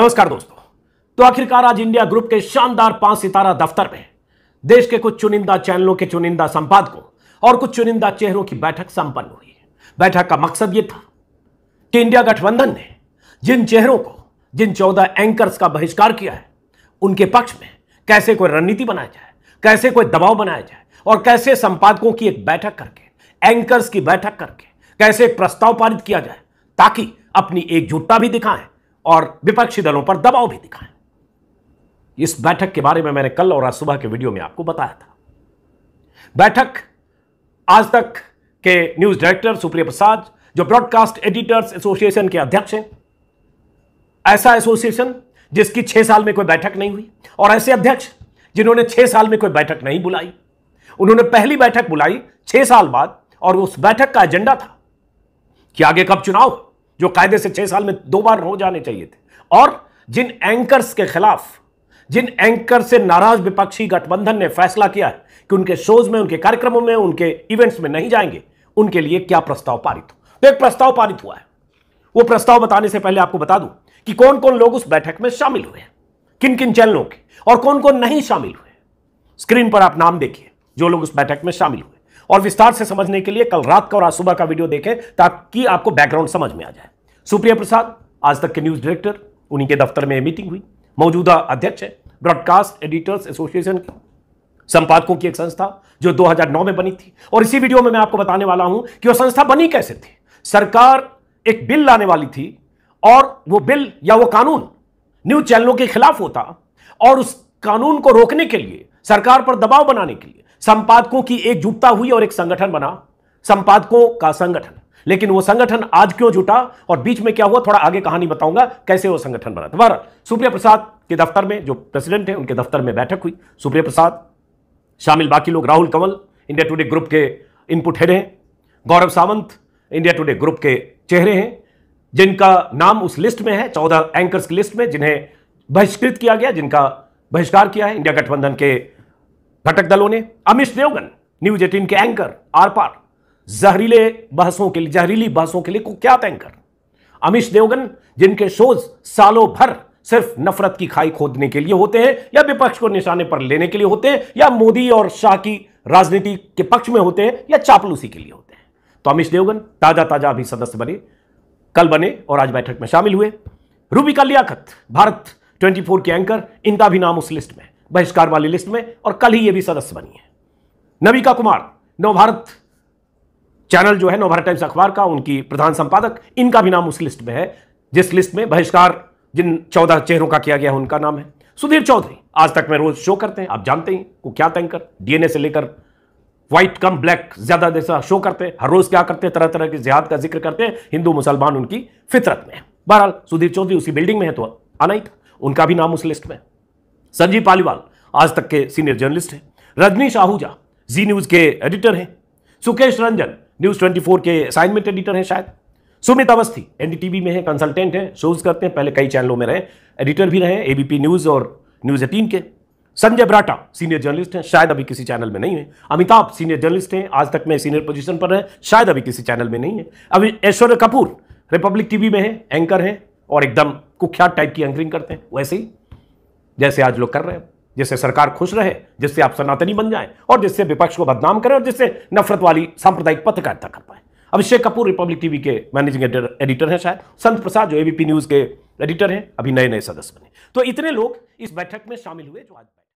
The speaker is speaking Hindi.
नमस्कार दोस्तों तो आखिरकार आज इंडिया ग्रुप के शानदार पांच सितारा दफ्तर में देश के कुछ चुनिंदा चैनलों के चुनिंदा संपादकों और कुछ चुनिंदा चेहरों की बैठक संपन्न हुई बैठक का मकसद यह था कि इंडिया गठबंधन ने जिन चेहरों को जिन चौदह एंकर्स का बहिष्कार किया है उनके पक्ष में कैसे कोई रणनीति बनाया जाए कैसे कोई दबाव बनाया जाए और कैसे संपादकों की एक बैठक करके एंकर्स की बैठक करके कैसे प्रस्ताव पारित किया जाए ताकि अपनी एकजुटता भी दिखाएं और विपक्षी दलों पर दबाव भी दिखाएं इस बैठक के बारे में मैंने कल और आज सुबह के वीडियो में आपको बताया था बैठक आज तक के न्यूज डायरेक्टर सुप्रिया प्रसाद जो ब्रॉडकास्ट एडिटर्स एसोसिएशन के अध्यक्ष हैं ऐसा एसोसिएशन जिसकी छह साल में कोई बैठक नहीं हुई और ऐसे अध्यक्ष जिन्होंने छह साल में कोई बैठक नहीं बुलाई उन्होंने पहली बैठक बुलाई छह साल बाद और उस बैठक का एजेंडा था कि आगे कब चुनाव जो कायदे से छह साल में दो बार हो जाने चाहिए थे और जिन एंकर्स के खिलाफ जिन एंकर से नाराज विपक्षी गठबंधन ने फैसला किया है कि उनके शोज में उनके कार्यक्रमों में उनके इवेंट्स में नहीं जाएंगे उनके लिए क्या प्रस्ताव पारित हो तो एक प्रस्ताव पारित हुआ है वो प्रस्ताव बताने से पहले आपको बता दूं कि कौन कौन लोग उस बैठक में शामिल हुए हैं किन किन चैनलों के और कौन कौन नहीं शामिल हुए स्क्रीन पर आप नाम देखिए जो लोग उस बैठक में शामिल हुए और विस्तार से समझने के लिए कल रात का और आज सुबह का वीडियो देखें ताकि आपको बैकग्राउंड समझ में आ जाए सुप्रिया प्रसाद आज तक के न्यूज डायरेक्टर उन्हीं के दफ्तर में मीटिंग हुई मौजूदा अध्यक्ष है ब्रॉडकास्ट एडिटर्स एसोसिएशन की संपादकों की एक संस्था जो 2009 में बनी थी और इसी वीडियो में मैं आपको बताने वाला हूं कि वह संस्था बनी कैसे थी सरकार एक बिल लाने वाली थी और वो बिल या वो कानून न्यूज चैनलों के खिलाफ होता और उस कानून को रोकने के लिए सरकार पर दबाव बनाने के लिए संपादकों की एकजुटता हुई और एक संगठन बना संपादकों का संगठन लेकिन वो संगठन आज क्यों जुटा और बीच में क्या हुआ थोड़ा आगे कहानी बताऊंगा कैसे वो संगठन बना था तो सुप्रिया प्रसाद के दफ्तर में जो प्रेसिडेंट है उनके दफ्तर में बैठक हुई सुप्रिया प्रसाद शामिल बाकी लोग Rahul Kanwal India Today group के इनपुट हेड हैं Gaurav Sawant India Today group के चेहरे हैं जिनका नाम उस लिस्ट में है चौदह एंकर्स की लिस्ट में जिन्हें बहिष्कृत किया गया जिनका बहिष्कार किया है इंडिया गठबंधन के घटक दलों ने अमित देवगन न्यूज एटीन के एंकर आर पार जहरीले बहसों के लिए जहरीली बहसों के लिए कुख्यात एंकर अमिश देवगन जिनके शोज सालों भर सिर्फ नफरत की खाई खोदने के लिए होते हैं या विपक्ष को निशाने पर लेने के लिए होते हैं या मोदी और शाह की राजनीति के पक्ष में होते हैं या चापलूसी के लिए होते हैं तो अमित देवगन ताजा ताजा अभी सदस्य बने कल बने और आज बैठक में शामिल हुए का लियाकत भारत 24 के एंकर इनका भी नाम उस लिस्ट में बहिष्कार वाली लिस्ट में और कल ही ये भी सदस्य बनी है नविका कुमार नवभारत चैनल जो है नवभारत टाइम्स अखबार का उनकी प्रधान संपादक इनका भी नाम उस लिस्ट में है जिस लिस्ट में बहिष्कार जिन चौदह चेहरों का किया गया है उनका नाम है सुधीर चौधरी आज तक में रोज शो करते हैं आप जानते हैं वो क्या तैंकर डीएनए से लेकर व्हाइट कम ब्लैक ज्यादा जैसा शो करते हैं हर रोज क्या करते हैं तरह तरह की जिहाद का जिक्र करते हैं हिंदू मुसलमान उनकी फितरत में है बहरहाल सुधीर चौधरी उसी बिल्डिंग में है तो आना ही था उनका भी नाम उस लिस्ट में संजीव पालीवाल आज तक के सीनियर जर्नलिस्ट हैं रजनीश आहूजा जी न्यूज के एडिटर हैं सुकेश रंजन न्यूज 24 के असाइनमेंट एडिटर हैं शायद सुमित अवस्थी एनडीटीवी में है कंसल्टेंट हैं शोज करते हैं पहले कई चैनलों में रहे एडिटर भी रहे एबीपी न्यूज और न्यूज एटीन के संजय ब्राटा सीनियर जर्नलिस्ट हैं शायद अभी किसी चैनल में नहीं है अमिताभ सीनियर जर्नलिस्ट हैं आज तक में सीनियर पोजीशन पर रहे शायद अभी किसी चैनल में नहीं है अभी ऐश्वर्य कपूर रिपब्लिक टीवी में है एंकर हैं और एकदम कुख्यात टाइप की एंकरिंग करते हैं वैसे ही जैसे आज लोग कर रहे हैं जिससे सरकार खुश रहे जिससे आप सनातनी बन जाएं और जिससे विपक्ष को बदनाम करें और जिससे नफरत वाली सांप्रदायिक पत्रकारिता कर पाए अभिषेक कपूर रिपब्लिक टीवी के मैनेजिंग एडिटर हैं शायद संत प्रसाद जो एबीपी न्यूज़ के एडिटर हैं अभी नए नए सदस्य बने तो इतने लोग इस बैठक में शामिल हुए जो आज